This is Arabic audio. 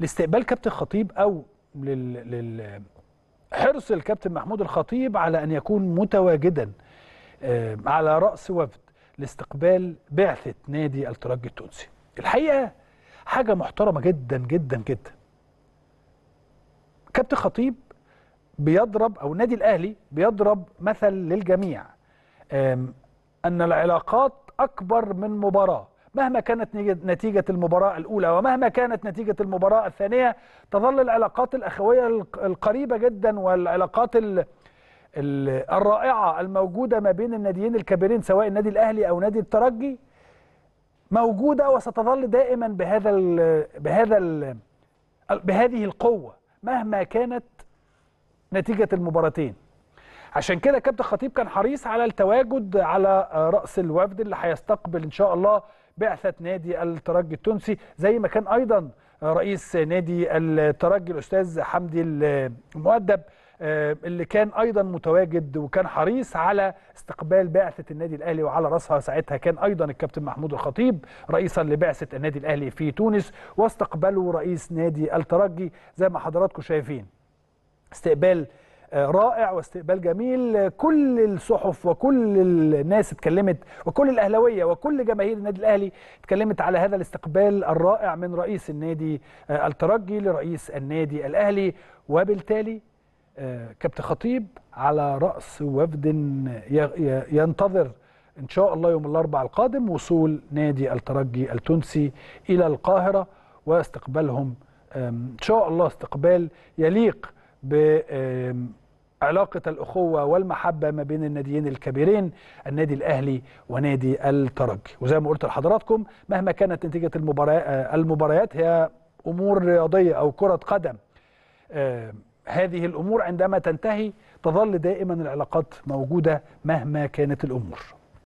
لاستقبال كابتن خطيب او لل... حرص الكابتن محمود الخطيب على ان يكون متواجدا آه، على راس وفد لاستقبال بعثه نادي الترجي التونسي. الحقيقه حاجه محترمه جدا جدا جدا. كابتن خطيب بيضرب او النادي الاهلي بيضرب مثل للجميع ان العلاقات اكبر من مباراه مهما كانت نتيجة المباراة الأولى ومهما كانت نتيجة المباراة الثانية تظل العلاقات الأخوية القريبة جدا والعلاقات الرائعة الموجودة ما بين الناديين الكبيرين سواء النادي الأهلي أو نادي الترجي موجودة وستظل دائما بهذا ال بهذا ال بهذه القوة مهما كانت نتيجة المباراتين عشان كده كابتن خطيب كان حريص على التواجد على رأس الوفد اللي هيستقبل إن شاء الله بعثه نادي الترجي التونسي زي ما كان ايضا رئيس نادي الترجي الاستاذ حمدي المؤدب آه، اللي كان ايضا متواجد وكان حريص على استقبال بعثه النادي الاهلي وعلى راسها ساعتها كان ايضا الكابتن محمود الخطيب رئيسا لبعثه النادي الاهلي في تونس واستقبله رئيس نادي الترجي زي ما حضراتكم شايفين استقبال رائع واستقبال جميل كل الصحف وكل الناس اتكلمت وكل الاهلاويه وكل جماهير النادي الاهلي اتكلمت على هذا الاستقبال الرائع من رئيس النادي آه، الترجي لرئيس النادي الاهلي وبالتالي آه، كابتن خطيب على راس وفد ينتظر ان شاء الله يوم الاربعاء القادم وصول نادي الترجي التونسي الى القاهره واستقبالهم ان شاء الله استقبال يليق ب علاقة الأخوة والمحبة ما بين الناديين الكبيرين النادي الأهلي ونادي الترجي وزي ما قلت لحضراتكم مهما كانت نتيجة آه، المباريات هي أمور رياضية أو كرة قدم آه، هذه الأمور عندما تنتهي تظل دائما العلاقات موجودة مهما كانت الأمور